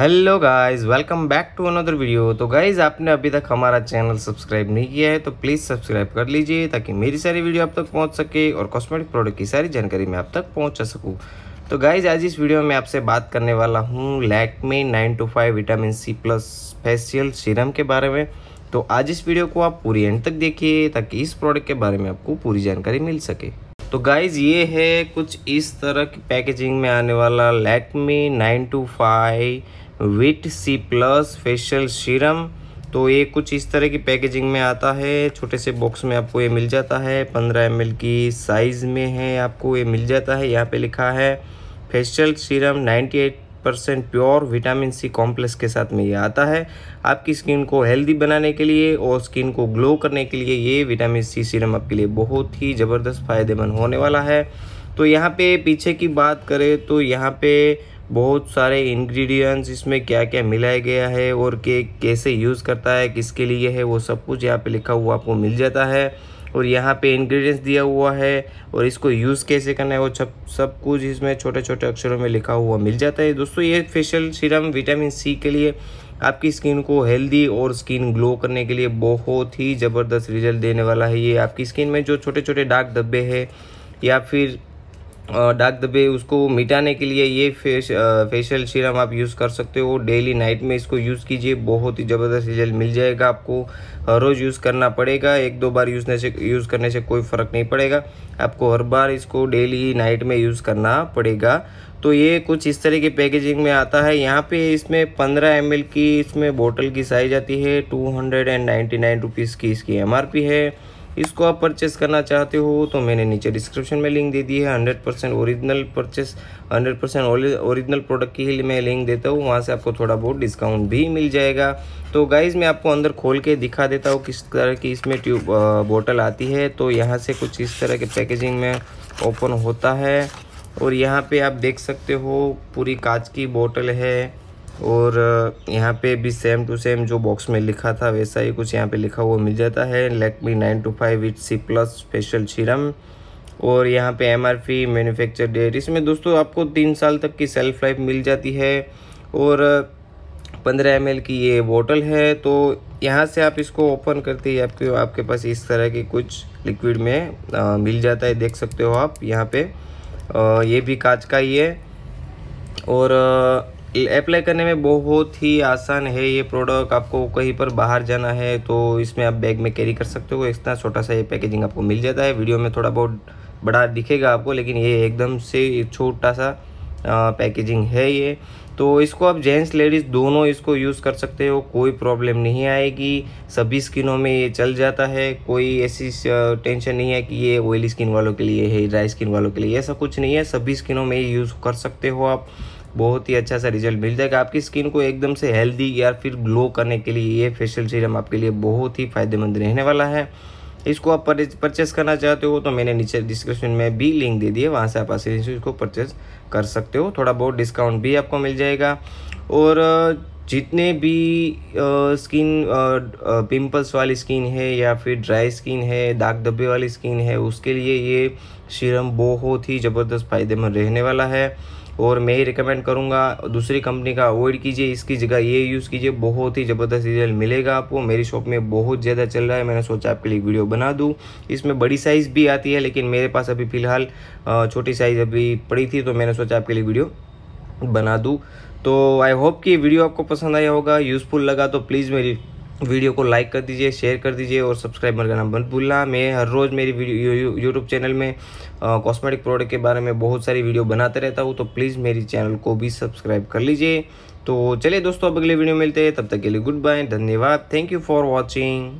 hello guys welcome back to another video तो guys आपने अभी तक हमारा चैनल सब्सक्राइब नहीं किया है तो प्लीज़ सब्सक्राइब कर लीजिए ताकि मेरी सारी वीडियो आप तक पहुंच सके और कॉस्मेटिक प्रोडक्ट की सारी जानकारी मैं आप तक पहुंचा सकूं तो गाइस आज इस वीडियो में आपसे बात करने वाला हूं में nine two five vitamin C plus facial serum के बारे में तो आज इस वीडियो को आप पूरी एंड तक देखिए ताकि इस प्रोडक्ट के बारे में आपको पूरी जानकारी मिल सके तो गाइज ये है कुछ इस तरह की पैकेजिंग में आने वाला Lakme nine two five vit C plus facial serum तो ये कुछ इस तरह की पैकेजिंग में आता है छोटे से बॉक्स में आपको ये मिल जाता है पंद्रह एम की साइज़ में है आपको ये मिल जाता है यहाँ पे लिखा है facial serum 98 percent pure vitamin C complex के साथ में ये आता है आपकी स्किन को हेल्दी बनाने के लिए और स्किन को ग्लो करने के लिए ये विटामिन सी सीरम आपके लिए बहुत ही ज़बरदस्त फ़ायदेमंद होने वाला है तो यहाँ पर पीछे की बात करें तो यहाँ पर बहुत सारे इंग्रेडिएंट्स इसमें क्या क्या मिलाया गया है और केक कैसे यूज़ करता है किसके लिए है वो सब कुछ यहाँ पे लिखा हुआ आपको मिल जाता है और यहाँ पे इंग्रेडिएंट्स दिया हुआ है और इसको यूज़ कैसे करना है वो सब सब कुछ इसमें छोटे छोटे अक्षरों में लिखा हुआ मिल जाता है दोस्तों ये फेशियल सीरम विटामिन सी के लिए आपकी स्किन को हेल्दी और स्किन ग्लो करने के लिए बहुत ही ज़बरदस्त रिजल्ट देने वाला है ये आपकी स्किन में जो छोटे छोटे डार्क धब्बे हैं या फिर डाक दबे उसको मिटाने के लिए ये फेस फेशियल सीरम आप यूज़ कर सकते हो डेली नाइट में इसको यूज़ कीजिए बहुत ही ज़बरदस्त रिजल्ट मिल जाएगा आपको हर रोज़ यूज़ करना पड़ेगा एक दो बार यूज़ने से यूज़ करने से कोई फ़र्क नहीं पड़ेगा आपको हर बार इसको डेली नाइट में यूज़ करना पड़ेगा तो ये कुछ इस तरह की पैकेजिंग में आता है यहाँ पे इसमें 15 एम की इसमें बोतल की साइज आती है टू हंड्रेड की इसकी एम है इसको आप परचेस करना चाहते हो तो मैंने नीचे डिस्क्रिप्शन में लिंक दे दी है hundred percent original purchase hundred percent original product की ही मैं लिंक देता हूँ वहाँ से आपको थोड़ा बहुत डिस्काउंट भी मिल जाएगा तो गाइज़ मैं आपको अंदर खोल के दिखा देता हूँ किस तरह की इसमें ट्यूब बोटल आती है तो यहाँ से कुछ इस तरह के पैकेजिंग में ओपन होता है और यहाँ पर आप देख सकते हो पूरी कांच की बॉटल है और यहाँ पे भी सेम टू सेम जो बॉक्स में लिखा था वैसा ही कुछ यहाँ पे लिखा हुआ मिल जाता है मी nine two five with C plus special serum और यहाँ पे M R P manufacture date इसमें दोस्तों आपको तीन साल तक की सेल्फ लाइफ मिल जाती है और पंद्रह एम की ये बोतल है तो यहाँ से आप इसको ओपन करते ही आपके आपके पास इस तरह की कुछ लिक्विड में आ, मिल जाता है देख सकते हो आप यहाँ पे आ, ये भी कांच का ही है और आ, अप्लाई करने में बहुत ही आसान है ये प्रोडक्ट आपको कहीं पर बाहर जाना है तो इसमें आप बैग में कैरी कर सकते हो इतना छोटा सा ये पैकेजिंग आपको मिल जाता है वीडियो में थोड़ा बहुत बड़ा दिखेगा आपको लेकिन ये एकदम से छोटा सा पैकेजिंग है ये तो इसको आप जेंट्स लेडीज़ दोनों इसको यूज़ कर सकते हो कोई प्रॉब्लम नहीं आएगी सभी स्किनों में ये चल जाता है कोई ऐसी टेंशन नहीं है कि ये ऑयली स्किन वालों के लिए है ड्राई स्किन वालों के लिए ऐसा कुछ नहीं है सभी स्किनों में ये यूज़ कर सकते हो आप बहुत ही अच्छा सा रिजल्ट मिल जाएगा आपकी स्किन को एकदम से हेल्दी या फिर ग्लो करने के लिए ये फेशियल सीरम आपके लिए बहुत ही फ़ायदेमंद रहने वाला है इसको आप परचेस करना चाहते हो तो मैंने नीचे डिस्क्रिप्शन में भी लिंक दे दिए वहाँ से आप आसानी से इसको परचेस कर सकते हो थोड़ा बहुत डिस्काउंट भी आपको मिल जाएगा और जितने भी स्किन पिंपल्स वाली स्किन है या फिर ड्राई स्किन है दाग धब्बे वाली स्किन है उसके लिए ये सीरम बहुत ही ज़बरदस्त फ़ायदेमंद रहने वाला है और मैं ही रिकमेंड करूँगा दूसरी कंपनी का अवॉइड कीजिए इसकी जगह ये यूज़ कीजिए बहुत ही ज़बरदस्त रिजल्ट मिलेगा आपको मेरी शॉप में बहुत ज़्यादा चल रहा है मैंने सोचा आपके लिए वीडियो बना दूँ इसमें बड़ी साइज़ भी आती है लेकिन मेरे पास अभी फ़िलहाल छोटी साइज़ अभी पड़ी थी तो मैंने सोचा आपके लिए वीडियो बना दूँ तो आई होप कि वीडियो आपको पसंद आया होगा यूज़फुल लगा तो प्लीज़ मेरी वीडियो को लाइक कर दीजिए शेयर कर दीजिए और सब्सक्राइब करना मत भूलना मैं हर रोज़ मेरी वीडियो यूट्यूब चैनल में कॉस्मेटिक प्रोडक्ट के बारे में बहुत सारी वीडियो बनाते रहता हूँ तो प्लीज़ मेरी चैनल को भी सब्सक्राइब कर लीजिए तो चलिए दोस्तों अब अगले वीडियो मिलते हैं तब तक के लिए गुड बाय धन्यवाद थैंक यू फॉर वॉचिंग